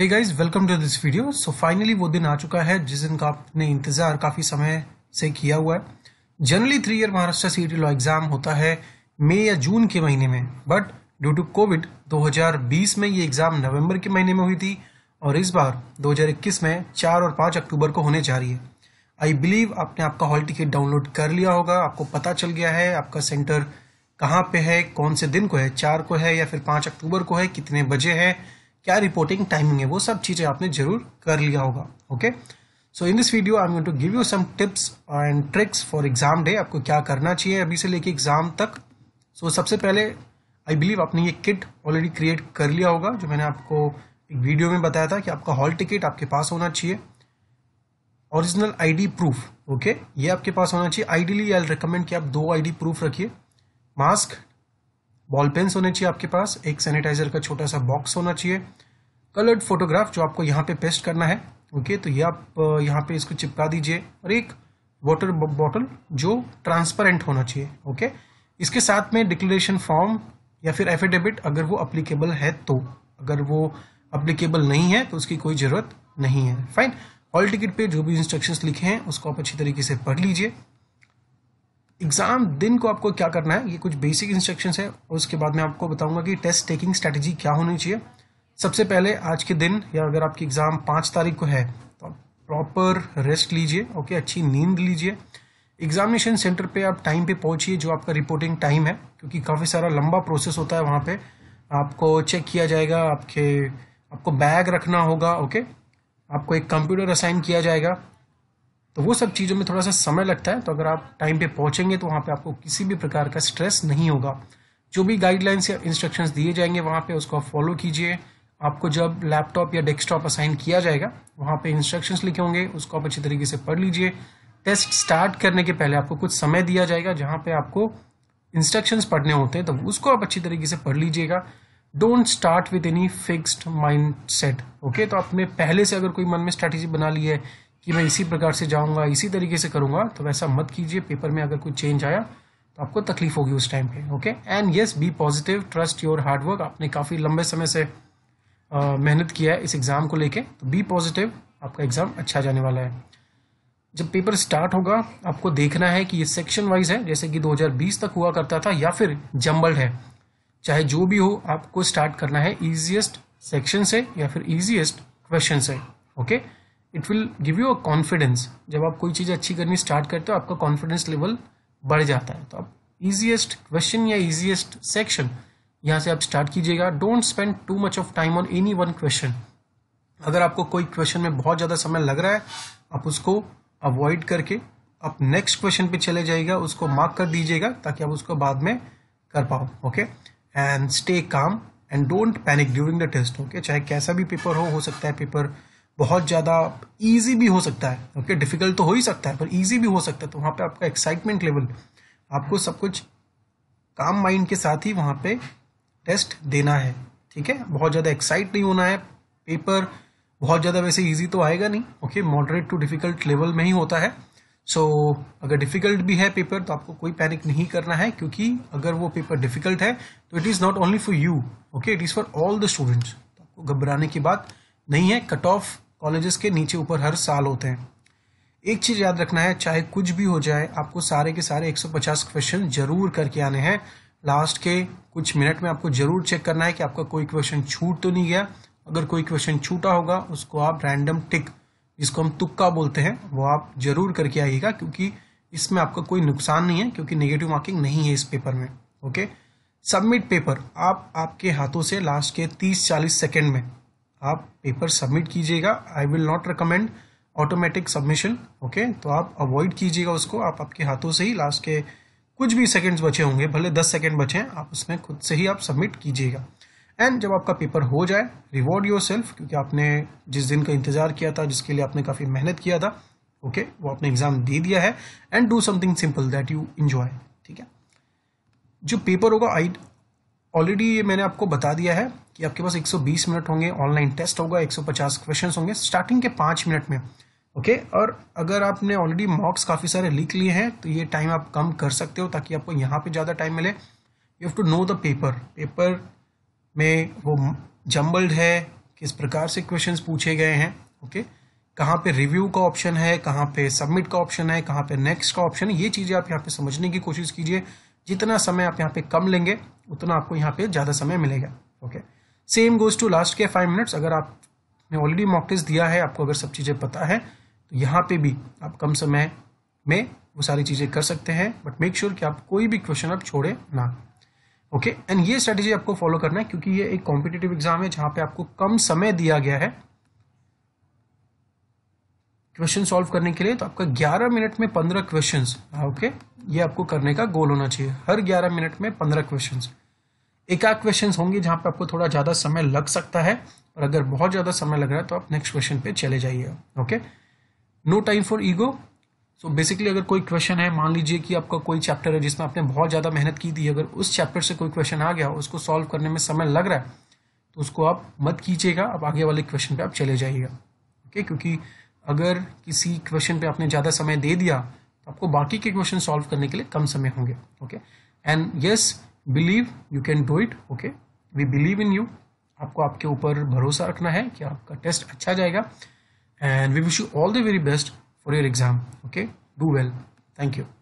Hey guys welcome to this video so finally वो दिन आ चुका है जिस दिन का आपने इंतजार काफी समय से किया हुआ है जनरली थ्री ईयर महाराष्ट्र सी लॉ एग्जाम होता है मई या जून के महीने में बट ड्यू टू कोविड 2020 में ये एग्जाम नवंबर के महीने में हुई थी और इस बार 2021 में चार और पाँच अक्टूबर को होने जा रही है आई बिलीव आपने आपका हॉल टिकट डाउनलोड कर लिया होगा आपको पता चल गया है आपका सेंटर कहाँ पे है कौन से दिन को है चार को है या फिर पाँच अक्टूबर को है कितने बजे है क्या रिपोर्टिंग टाइमिंग है वो सब चीज़ें आपने जरूर कर लिया होगा okay so in this video I am going to give you some tips and tricks for exam day आपको क्या करना चाहिए अभी से लेके एग्जाम तक सो so, सबसे पहले आई बिलीव आपने ये किट ऑलरेडी क्रिएट कर लिया होगा जो मैंने आपको एक वीडियो में बताया था कि आपका हॉल टिकट आपके पास होना चाहिए ओरिजिनल आईडी प्रूफ ओके ये आपके पास होना चाहिए आईडियली आई रिकमेंड कि आप दो आईडी प्रूफ रखिए मास्क बॉल पेन्स होने चाहिए आपके पास एक सैनिटाइजर का छोटा सा बॉक्स होना चाहिए कलर्ड फोटोग्राफ जो आपको यहाँ पे पेस्ट करना है ओके तो ये आप यहाँ पे इसको चिपका दीजिए और एक वाटर बॉटल जो ट्रांसपेरेंट होना चाहिए ओके इसके साथ में डिक्लेरेशन फॉर्म या फिर एफिडेविट अगर वो अप्लीकेबल है तो अगर वो अप्लीकेबल नहीं है तो उसकी कोई ज़रूरत नहीं है फाइन हॉल टिकट पे जो भी इंस्ट्रक्शंस लिखे हैं उसको आप अच्छी तरीके से पढ़ लीजिए एग्जाम दिन को आपको क्या करना है ये कुछ बेसिक इंस्ट्रक्शंस है उसके बाद मैं आपको बताऊंगा कि टेस्ट टेकिंग स्ट्रेटेजी क्या होनी चाहिए सबसे पहले आज के दिन या अगर आपकी एग्ज़ाम पाँच तारीख को है तो आप प्रॉपर रेस्ट लीजिए ओके अच्छी नींद लीजिए एग्जामिनेशन सेंटर पे आप टाइम पे पहुंचिए जो आपका रिपोर्टिंग टाइम है क्योंकि काफ़ी सारा लंबा प्रोसेस होता है वहाँ पे आपको चेक किया जाएगा आपके आपको बैग रखना होगा ओके आपको एक कंप्यूटर असाइन किया जाएगा तो वो सब चीज़ों में थोड़ा सा समय लगता है तो अगर आप टाइम पे पहुंचेंगे तो वहाँ पे आपको किसी भी प्रकार का स्ट्रेस नहीं होगा जो भी गाइडलाइंस या इंस्ट्रक्शन दिए जाएंगे वहाँ पे उसको आप फॉलो कीजिए आपको जब लैपटॉप या डेस्कटॉप असाइन किया जाएगा वहाँ पे इंस्ट्रक्शन लिखे होंगे उसको आप अच्छी तरीके से पढ़ लीजिए टेस्ट स्टार्ट करने के पहले आपको कुछ समय दिया जाएगा जहाँ पे आपको इंस्ट्रक्शंस पढ़ने होते हैं तो उसको आप अच्छी तरीके से पढ़ लीजिएगा don't start with any fixed mind set okay तो आपने पहले से अगर कोई मन में स्ट्रैटेजी बना ली है कि मैं इसी प्रकार से जाऊँगा इसी तरीके से करूंगा तो वैसा मत कीजिए पेपर में अगर कोई चेंज आया तो आपको तकलीफ होगी उस टाइम पे okay and yes be positive trust your hard work आपने काफ़ी लंबे समय से मेहनत किया है इस एग्ज़ाम को लेके तो बी पॉजिटिव आपका एग्ज़ाम अच्छा जाने वाला है जब पेपर स्टार्ट होगा आपको देखना है कि ये सेक्शन वाइज है जैसे कि 2020 तक हुआ करता था या फिर जम्बल्ड है चाहे जो भी हो आपको स्टार्ट करना है इजिएस्ट सेक्शन से या फिर इजिएस्ट क्वेश्चन से okay okay? It will give you a confidence जब आप कोई चीज़ अच्छी करनी स्टार्ट करते हो आपका कॉन्फिडेंस लेवल बढ़ जाता है तो आप ईजिएस्ट क्वेश्चन या ईजिएस्ट सेक्शन यहाँ से आप स्टार्ट कीजिएगा don't spend too much of time on any one question अगर आपको कोई क्वेश्चन में बहुत ज़्यादा समय लग रहा है आप उसको अवॉइड करके आप नेक्स्ट क्वेश्चन पे चले जाइएगा उसको मार्क कर दीजिएगा ताकि आप उसको बाद में कर पाओ okay and stay calm and don't panic during the test okay चाहे कैसा भी पेपर हो हो सकता है पेपर बहुत ज़्यादा ईजी भी हो सकता है ओके डिफिकल्ट तो हो ही सकता है पर ईजी भी हो सकता है तो वहाँ पे आपका एक्साइटमेंट लेवल आपको सब कुछ काम माइंड के साथ ही वहाँ पे टेस्ट देना है ठीक है बहुत ज़्यादा एक्साइट नहीं होना है पेपर बहुत ज़्यादा वैसे ईजी तो आएगा नहीं okay moderate to difficult level में ही होता है सो so, अगर डिफिकल्ट भी है पेपर तो आपको कोई पैनिक नहीं करना है क्योंकि अगर वो पेपर डिफिकल्ट है तो it is not only for you okay it is for all the students आपको घबराने की बात नहीं है कट ऑफ कॉलेजेस के नीचे ऊपर हर साल होते हैं एक चीज याद रखना है चाहे कुछ भी हो जाए आपको सारे के सारे 150 क्वेश्चन जरूर करके आने हैं लास्ट के कुछ मिनट में आपको जरूर चेक करना है कि आपका कोई क्वेश्चन छूट तो नहीं गया अगर कोई क्वेश्चन छूटा होगा उसको आप रैंडम टिक जिसको हम तुक्का बोलते हैं वो आप जरूर करके आइएगा क्योंकि इसमें आपका कोई नुकसान नहीं है क्योंकि नेगेटिव मार्किंग नहीं है इस पेपर में ओके सबमिट पेपर आप आपके हाथों से लास्ट के 30-40 सेकंड में आप पेपर सबमिट कीजिएगा I will not recommend automatic submission okay तो आप अवॉइड कीजिएगा उसको आप आपके हाथों से ही लास्ट के कुछ भी सेकेंड्स बचे होंगे भले दस सेकेंड बचे हैं आप उसमें खुद से ही आप सबमिट कीजिएगा एंड जब आपका पेपर हो जाए रिवॉर्ड योर सेल्फ क्योंकि आपने जिस दिन का इंतजार किया था जिसके लिए आपने काफ़ी मेहनत किया था ओके okay, वो आपने एग्जाम दे दिया है and do something simple that you enjoy ठीक है जो पेपर होगा आई ऑलरेडी ये मैंने आपको बता दिया है कि आपके पास 120 मिनट होंगे ऑनलाइन टेस्ट होगा 150 क्वेश्चंस होंगे स्टार्टिंग के पाँच मिनट में ओके और अगर आपने ऑलरेडी मॉक्स काफ़ी सारे लिख लिए हैं तो ये टाइम आप कम कर सकते हो ताकि आपको यहाँ पे ज़्यादा टाइम मिले you have to know the paper paper में वो जम्बल्ड है किस प्रकार से क्वेश्चन पूछे गए हैं ओके okay? कहाँ पे रिव्यू का ऑप्शन है कहाँ पे सबमिट का ऑप्शन है कहाँ पे नेक्स्ट का ऑप्शन है ये चीज़ें आप यहाँ पे समझने की कोशिश कीजिए जितना समय आप यहाँ पे कम लेंगे उतना आपको यहाँ पे ज़्यादा समय मिलेगा okay okay? Same goes to last के फाइव मिनट्स अगर आपने ऑलरेडी मॉक टेस्ट दिया है आपको अगर सब चीज़ें पता है तो यहाँ पे भी आप कम समय में वो सारी चीज़ें कर सकते हैं बट मेक श्योर कि आप कोई भी क्वेश्चन आप छोड़े ना ओके okay? एंड ये स्ट्रेटेजी आपको फॉलो करना है क्योंकि ये एक कॉम्पिटेटिव एग्जाम है जहाँ पे आपको कम समय दिया गया है क्वेश्चन सॉल्व करने के लिए तो आपका 11 मिनट में 15 क्वेश्चंस ओके ये आपको करने का गोल होना चाहिए हर 11 मिनट में 15 क्वेश्चंस एक आध क्वेश्चन होंगे जहाँ पे आपको थोड़ा ज़्यादा समय लग सकता है और अगर बहुत ज़्यादा समय लग रहा है तो आप नेक्स्ट क्वेश्चन पे चले जाइए okay no time for ego so basically अगर कोई क्वेश्चन है मान लीजिए कि आपका कोई चैप्टर है जिसमें आपने बहुत ज़्यादा मेहनत की थी अगर उस चैप्टर से कोई क्वेश्चन आ गया उसको सॉल्व करने में समय लग रहा है तो उसको आप मत कीजिएगा आप आगे वाले क्वेश्चन पर आप चले जाइएगा ओके क्योंकि अगर किसी क्वेश्चन पे आपने ज़्यादा समय दे दिया तो आपको बाकी के क्वेश्चन सॉल्व करने के लिए कम समय होंगे okay and yes believe you can do it okay we believe in you आपको आपके ऊपर भरोसा रखना है कि आपका टेस्ट अच्छा जाएगा and we wish you all the very best for your exam okay do well thank you